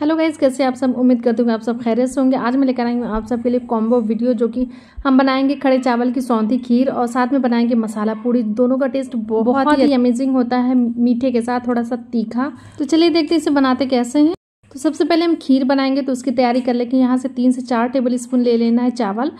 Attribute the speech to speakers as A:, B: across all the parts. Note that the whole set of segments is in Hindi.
A: हेलो गाइज कैसे आप सब उम्मीद करते हूँ आप सब खैरियत से होंगे आज मैं लेकर आई हूँ आप सबके लिए कॉम्बो वीडियो जो कि हम बनाएंगे खड़े चावल की सौंधी खीर और साथ में बनाएंगे मसाला पूरी दोनों का टेस्ट बहुत ही अमेजिंग अच्छा होता है मीठे के साथ थोड़ा सा तीखा तो चलिए देखते हैं इसे बनाते कैसे हैं तो सबसे पहले हम खीर बनाएंगे तो उसकी तैयारी कर लेंगे यहाँ से तीन से चार टेबल स्पून ले लेना है चावल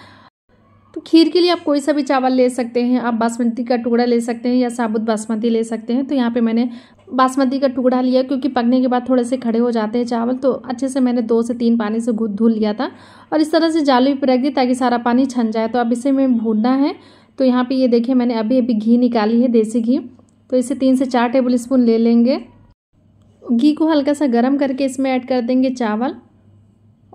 A: तो खीर के लिए आप कोई सा भी चावल ले सकते हैं आप बासमती का टुकड़ा ले सकते हैं या साबुत बासमती ले सकते हैं तो यहाँ पे मैंने बासमती का टुकड़ा लिया क्योंकि पकने के बाद थोड़े से खड़े हो जाते हैं चावल तो अच्छे से मैंने दो से तीन पानी से धुल लिया था और इस तरह से जाली भी रख दी ताकि सारा पानी छन जाए तो अब इसे मैं भूनना है तो यहाँ पे ये देखिए मैंने अभी अभी घी निकाली है देसी घी तो इसे तीन से चार टेबल स्पून ले लेंगे घी को हल्का सा गर्म करके इसमें ऐड कर देंगे चावल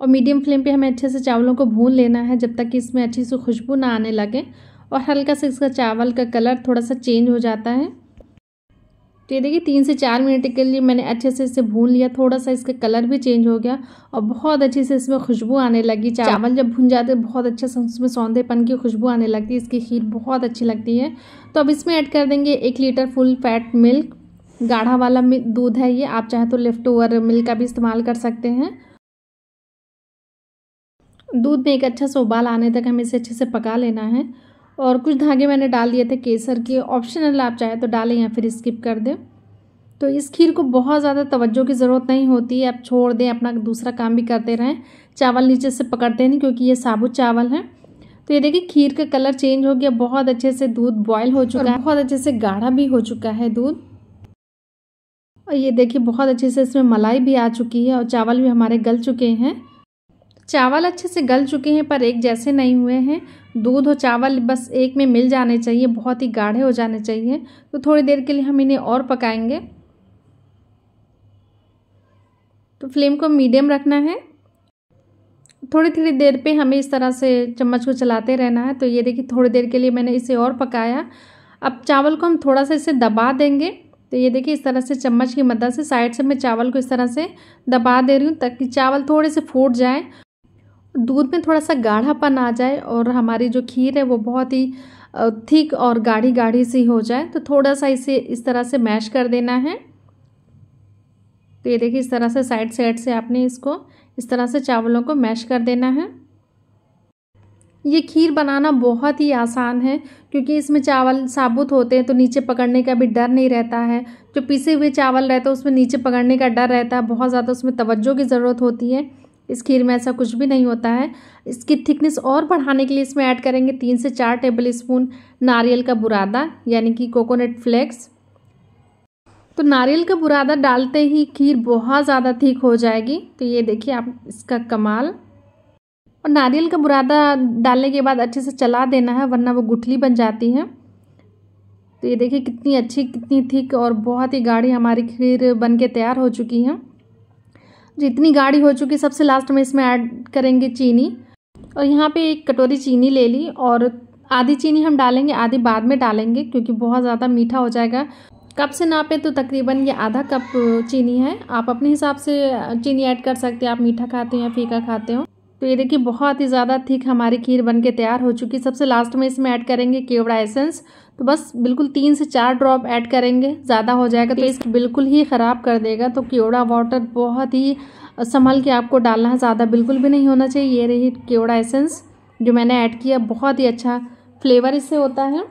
A: और मीडियम फ्लेम पे हमें अच्छे से चावलों को भून लेना है जब तक कि इसमें अच्छी सी खुशबू ना आने लगे और हल्का सा इसका चावल का कलर थोड़ा सा चेंज हो जाता है तो ये देखिए तीन से चार मिनट के लिए मैंने अच्छे से इसे भून लिया थोड़ा सा इसका कलर भी चेंज हो गया और बहुत अच्छे से इसमें खुशबू आने लगी चावल जब भून जाते बहुत अच्छा सा उसमें सौंधेपन की खुशबू आने लगती है इसकी खीर बहुत अच्छी लगती है तो अब इसमें ऐड कर देंगे एक लीटर फुल फैट मिल्क गाढ़ा वाला दूध है ये आप चाहे तो लेफ्ट ओवर मिल्क का भी इस्तेमाल कर सकते हैं दूध में एक अच्छा सा उबाल आने तक हमें इसे अच्छे से पका लेना है और कुछ धागे मैंने डाल दिए थे केसर के ऑप्शनल आप चाहे तो डालें या फिर स्किप कर दें तो इस खीर को बहुत ज़्यादा तवज्जो की ज़रूरत नहीं होती है आप छोड़ दें अपना दूसरा काम भी करते रहें चावल नीचे से पकड़ते नहीं क्योंकि ये साबुत चावल है तो ये देखिए खीर का कलर चेंज हो गया बहुत अच्छे से दूध बॉयल हो चुका है बहुत अच्छे से गाढ़ा भी हो चुका है दूध और ये देखिए बहुत अच्छे से इसमें मलाई भी आ चुकी है और चावल भी हमारे गल चुके हैं चावल अच्छे से गल चुके हैं पर एक जैसे नहीं हुए हैं दूध और चावल बस एक में मिल जाने चाहिए बहुत ही गाढ़े हो जाने चाहिए तो थोड़ी देर के लिए हम इन्हें और पकाएंगे तो फ्लेम को मीडियम रखना है थोड़ी थोड़ी देर पे हमें इस तरह से चम्मच को चलाते रहना है तो ये देखिए थोड़ी देर के लिए मैंने इसे और पकाया अब चावल को हम थोड़ा सा इसे दबा देंगे तो ये देखिए इस तरह से चम्मच की मदद से साइड से मैं चावल को इस तरह से दबा दे रही हूँ ताकि चावल थोड़े से फूट जाए दूध में थोड़ा सा गाढ़ापन आ जाए और हमारी जो खीर है वो बहुत ही थिक और गाढ़ी गाढ़ी सी हो जाए तो थोड़ा सा इसे इस तरह से मैश कर देना है तो ये देखिए इस तरह से साइड साइड से आपने इसको इस तरह से चावलों को मैश कर देना है ये खीर बनाना बहुत ही आसान है क्योंकि इसमें चावल साबुत होते हैं तो नीचे पकड़ने का भी डर नहीं रहता है जो पीसे हुए चावल रहते हैं उसमें नीचे पकड़ने का डर रहता है बहुत ज़्यादा उसमें तवज्जो की ज़रूरत होती है इस खीर में ऐसा कुछ भी नहीं होता है इसकी थिकनेस और बढ़ाने के लिए इसमें ऐड करेंगे तीन से चार टेबल स्पून नारियल का बुरादा यानी कि कोकोनट फ्लेक्स तो नारियल का बुरादा डालते ही खीर बहुत ज़्यादा थीक हो जाएगी तो ये देखिए आप इसका कमाल और नारियल का बुरादा डालने के बाद अच्छे से चला देना है वरना वो गुठली बन जाती है तो ये देखिए कितनी अच्छी कितनी थिक और बहुत ही गाढ़ी हमारी खीर बन के तैयार हो चुकी है जितनी गाढ़ी हो चुकी सबसे लास्ट में इसमें ऐड करेंगे चीनी और यहाँ पे एक कटोरी चीनी ले ली और आधी चीनी हम डालेंगे आधी बाद में डालेंगे क्योंकि बहुत ज़्यादा मीठा हो जाएगा कप से पे तो तकरीबन ये आधा कप चीनी है आप अपने हिसाब से चीनी ऐड कर सकते हैं आप मीठा खाते हो या फीका खाते हो तो ये देखिए बहुत ही ज़्यादा थिक हमारी खीर बन के तैयार हो चुकी सबसे लास्ट में इसमें ऐड करेंगे केवड़ा एसेंस तो बस बिल्कुल तीन से चार ड्रॉप ऐड करेंगे ज़्यादा हो जाएगा तो टेस्ट बिल्कुल ही ख़राब कर देगा तो केवड़ा वाटर बहुत ही संभल के आपको डालना है ज़्यादा बिल्कुल भी नहीं होना चाहिए ये रही केवड़ा एसेंस जो मैंने ऐड किया बहुत ही अच्छा फ्लेवर इससे होता है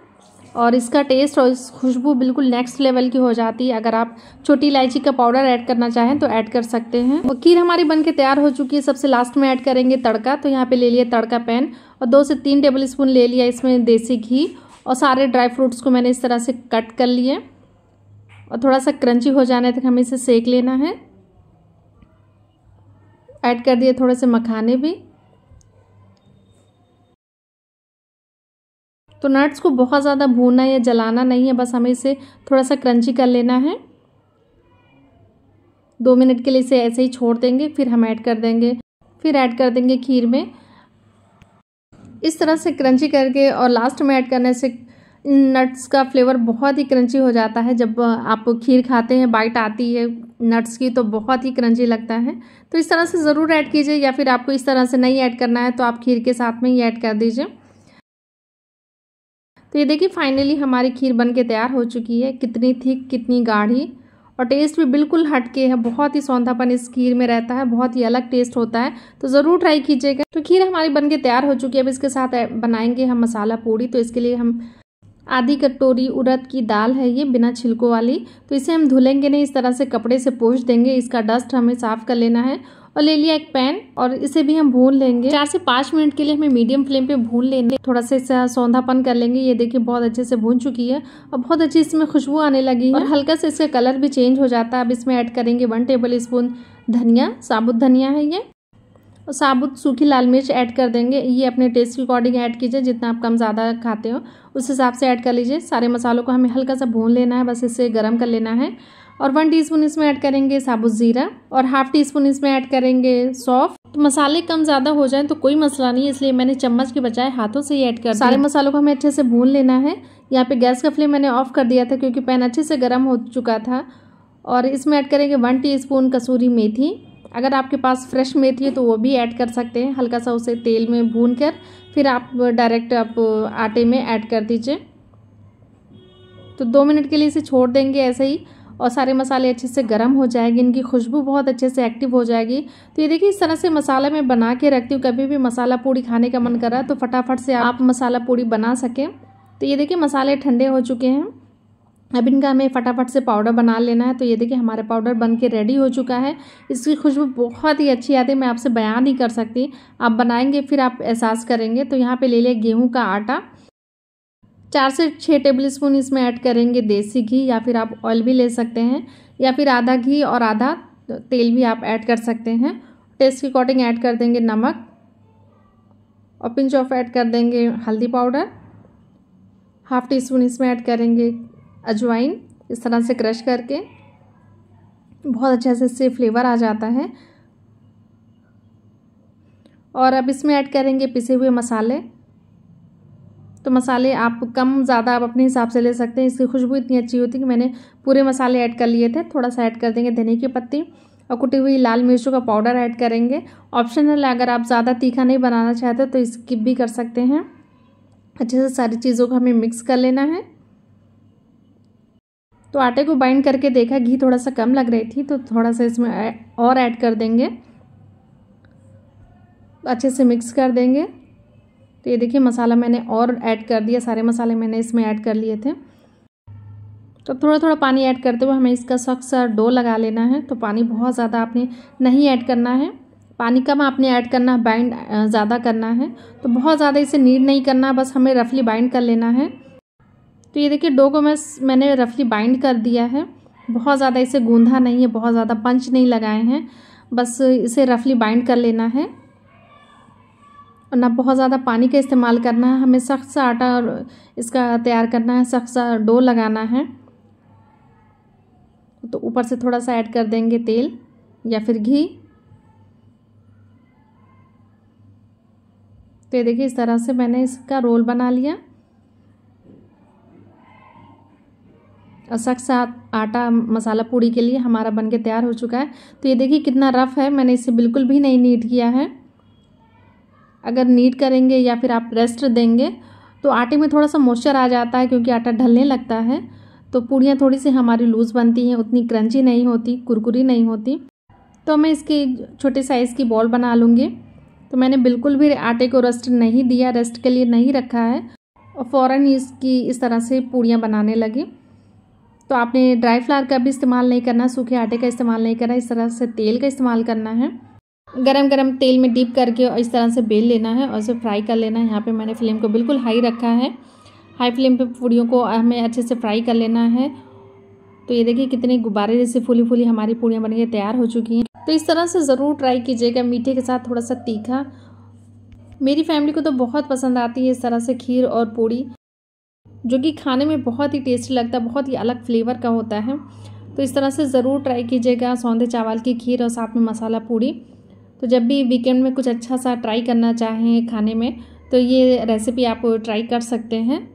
A: और इसका टेस्ट और इस खुशबू बिल्कुल नेक्स्ट लेवल की हो जाती है अगर आप छोटी इलायची का पाउडर ऐड करना चाहें तो ऐड कर सकते हैं और खीर हमारी बनके तैयार हो चुकी है सबसे लास्ट में ऐड करेंगे तड़का तो यहाँ पे ले लिया तड़का पैन और दो से तीन टेबल स्पून ले लिया इसमें देसी घी और सारे ड्राई फ्रूट्स को मैंने इस तरह से कट कर लिए और थोड़ा सा क्रंची हो जाने तक हमें इसे सेक लेना है ऐड कर दिए थोड़े से मखाने भी तो नट्स को बहुत ज़्यादा भूनना या जलाना नहीं है बस हमें इसे थोड़ा सा क्रंची कर लेना है दो मिनट के लिए इसे ऐसे ही छोड़ देंगे फिर हम ऐड कर देंगे फिर ऐड कर देंगे खीर में इस तरह से क्रंची करके और लास्ट में ऐड करने से नट्स का फ्लेवर बहुत ही क्रंची हो जाता है जब आप खीर खाते हैं बाइट आती है नट्स की तो बहुत ही क्रंची लगता है तो इस तरह से ज़रूर ऐड कीजिए या फिर आपको इस तरह से नहीं ऐड करना है तो आप खीर के साथ में ही ऐड कर दीजिए तो ये देखिए फाइनली हमारी खीर बन के तैयार हो चुकी है कितनी थिक कितनी गाढ़ी और टेस्ट भी बिल्कुल हटके है बहुत ही सौंधापन इस खीर में रहता है बहुत ही अलग टेस्ट होता है तो ज़रूर ट्राई कीजिएगा तो खीर हमारी बन के तैयार हो चुकी है अब इसके साथ बनाएंगे हम मसाला पूड़ी तो इसके लिए हम आधी कटोरी उड़द की दाल है ये बिना छिलकों वाली तो इसे हम धुलेंगे नहीं इस तरह से कपड़े से पोछ देंगे इसका डस्ट हमें साफ़ कर लेना है और ले लिया एक पैन और इसे भी हम भून लेंगे चार से पाँच मिनट के लिए हमें मीडियम फ्लेम पे भून लेंगे थोड़ा सा सौंधापन कर लेंगे ये देखिए बहुत अच्छे से भून चुकी है और बहुत अच्छी इसमें खुशबू आने लगी है और हल्का से इसका कलर भी चेंज हो जाता है अब इसमें ऐड करेंगे वन टेबल स्पून धनिया साबुत धनिया है ये और साबुत सूखी लाल मिर्च ऐड कर देंगे ये अपने टेस्ट के अकॉर्डिंग ऐड कीजिए जितना आप कम ज़्यादा खाते हो उस हिसाब से ऐड कर लीजिए सारे मसालों को हमें हल्का सा भून लेना है बस इसे गर्म कर लेना है और वन स्पून इसमें ऐड करेंगे साबुत ज़ीरा और हाफ टी स्पून इसमें ऐड करेंगे सौफ तो मसाले कम ज़्यादा हो जाए तो कोई मसला नहीं इसलिए मैंने चम्मच के बजाय हाथों से ही ऐड कर सारे मसालों को हमें अच्छे से भून लेना है यहाँ पे गैस का फ्लेम मैंने ऑफ कर दिया था क्योंकि पैन अच्छे से गर्म हो चुका था और इसमें ऐड करेंगे वन स्पून कसूरी मेथी अगर आपके पास फ्रेश मेथी है तो वो भी ऐड कर सकते हैं हल्का सा उसे तेल में भून कर फिर आप डायरेक्ट आप आटे में ऐड कर दीजिए तो दो मिनट के लिए इसे छोड़ देंगे ऐसे ही और सारे मसाले अच्छे से गर्म हो जाएंगे इनकी खुशबू बहुत अच्छे से एक्टिव हो जाएगी तो ये देखिए इस तरह से मसाला मैं बना के रखती हूँ कभी भी मसाला पूड़ी खाने का मन कर रहा है तो फटाफट से आप मसाला पूड़ी बना सकें तो ये देखिए मसाले ठंडे हो चुके हैं अब इनका हमें फटाफट से पाउडर बना लेना है तो ये देखिए हमारा पाउडर बन के रेडी हो चुका है इसकी खुशबू बहुत ही अच्छी आती है मैं आपसे बयान नहीं कर सकती आप बनाएंगे फिर आप एहसास करेंगे तो यहाँ पे ले लिया गेहूँ का आटा चार से छः टेबल स्पून इसमें ऐड करेंगे देसी घी या फिर आप ऑयल भी ले सकते हैं या फिर आधा घी और आधा तेल भी आप ऐड कर सकते हैं टेस्ट के अकॉर्डिंग ऐड कर देंगे नमक और पिंच ऑफ ऐड कर देंगे हल्दी पाउडर हाफ टी स्पून इसमें ऐड करेंगे अजवाइन इस तरह से क्रश करके बहुत अच्छे से इससे फ्लेवर आ जाता है और अब इसमें ऐड करेंगे पिसे हुए मसाले तो मसाले आप कम ज़्यादा आप अपने हिसाब से ले सकते हैं इसकी खुशबू इतनी अच्छी होती है कि मैंने पूरे मसाले ऐड कर लिए थे थोड़ा सा ऐड कर देंगे धनी की पत्ती और कुटी हुई लाल मिर्चों का पाउडर ऐड करेंगे ऑप्शनल अगर आप ज़्यादा तीखा नहीं बनाना चाहते तो स्किप भी कर सकते हैं अच्छे से सारी चीज़ों को हमें मिक्स कर लेना है तो आटे को बाइंड करके देखा घी थोड़ा सा कम लग रही थी तो थोड़ा सा इसमें और ऐड कर देंगे अच्छे से मिक्स कर देंगे तो ये देखिए मसाला मैंने और ऐड कर दिया सारे मसाले मैंने इसमें ऐड कर लिए थे तो थोड़ा थोड़ा पानी ऐड करते हुए हमें इसका सख्त सा डो लगा लेना है तो पानी बहुत ज़्यादा आपने नहीं ऐड करना है पानी कम आपने ऐड करना है बाइंड ज़्यादा करना है तो बहुत ज़्यादा इसे नीड नहीं करना बस हमें रफली बाइंड कर लेना है तो ये देखिए डो को मैं मैंने रफली बाइंड कर दिया है बहुत ज़्यादा इसे गूंधा नहीं है बहुत ज़्यादा पंच नहीं लगाए हैं बस इसे रफली बाइंड कर लेना है और ना बहुत ज़्यादा पानी का इस्तेमाल करना है हमें सख्त सा आटा और इसका तैयार करना है सख्त सा डो लगाना है तो ऊपर से थोड़ा सा ऐड कर देंगे तेल या फिर घी तो ये देखिए इस तरह से मैंने इसका रोल बना लिया और सख्त सा आटा मसाला पूड़ी के लिए हमारा बन के तैयार हो चुका है तो ये देखिए कितना रफ़ है मैंने इसे बिल्कुल भी नहीं नीट किया है अगर नीट करेंगे या फिर आप रेस्ट देंगे तो आटे में थोड़ा सा मॉइस्चर आ जाता है क्योंकि आटा ढलने लगता है तो पूड़ियाँ थोड़ी सी हमारी लूज़ बनती हैं उतनी क्रंची नहीं होती कुरकुरी नहीं होती तो मैं इसकी छोटे साइज़ की बॉल बना लूँगी तो मैंने बिल्कुल भी आटे को रेस्ट नहीं दिया रेस्ट के लिए नहीं रखा है और फ़ौर इसकी इस तरह से पूड़ियाँ बनाने लगी तो आपने ड्राई फ्लावर का भी इस्तेमाल नहीं करना सूखे आटे का इस्तेमाल नहीं करना इस तरह से तेल का इस्तेमाल करना है गरम गरम तेल में डीप करके और इस तरह से बेल लेना है और इसे फ्राई कर लेना है यहाँ पे मैंने फ्लेम को बिल्कुल हाई रखा है हाई फ्लेम पे पूड़ियों को हमें अच्छे से फ्राई कर लेना है तो ये देखिए कितने गुब्बारे जैसे फूली फूली हमारी पूड़ियाँ बन तैयार हो चुकी हैं तो इस तरह से ज़रूर ट्राई कीजिएगा मीठे के साथ थोड़ा सा तीखा मेरी फैमिली को तो बहुत पसंद आती है इस तरह से खीर और पूड़ी जो कि खाने में बहुत ही टेस्टी लगता है बहुत ही अलग फ्लेवर का होता है तो इस तरह से ज़रूर ट्राई कीजिएगा सौंधे चावल की खीर और साथ में मसाला पूड़ी तो जब भी वीकेंड में कुछ अच्छा सा ट्राई करना चाहें खाने में तो ये रेसिपी आप ट्राई कर सकते हैं